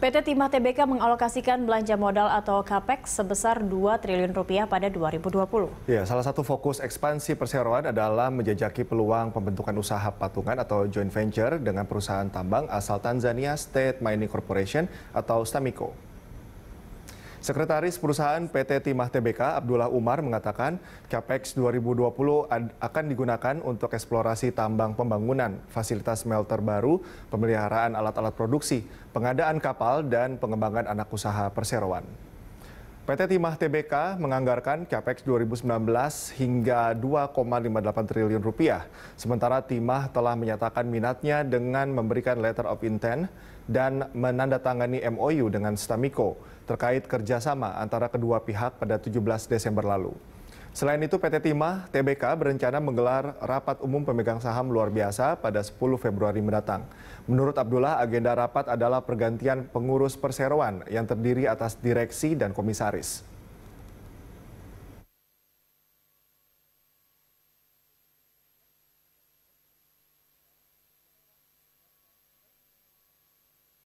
PT Timah TBK mengalokasikan belanja modal atau CAPEX sebesar 2 triliun rupiah pada 2020. Ya, salah satu fokus ekspansi perseroan adalah menjajaki peluang pembentukan usaha patungan atau joint venture dengan perusahaan tambang asal Tanzania State Mining Corporation atau STAMICO. Sekretaris Perusahaan PT Timah TBK Abdullah Umar mengatakan CAPEX 2020 akan digunakan untuk eksplorasi tambang pembangunan, fasilitas smelter baru, pemeliharaan alat-alat produksi, pengadaan kapal, dan pengembangan anak usaha perseroan. PT Timah TBK menganggarkan CAPEX 2019 hingga 2,58 triliun rupiah. Sementara Timah telah menyatakan minatnya dengan memberikan letter of intent dan menandatangani MOU dengan Stamiko terkait kerjasama antara kedua pihak pada 17 Desember lalu. Selain itu, PT Timah TBK berencana menggelar rapat umum pemegang saham luar biasa pada 10 Februari mendatang. Menurut Abdullah, agenda rapat adalah pergantian pengurus perseroan yang terdiri atas direksi dan komisaris.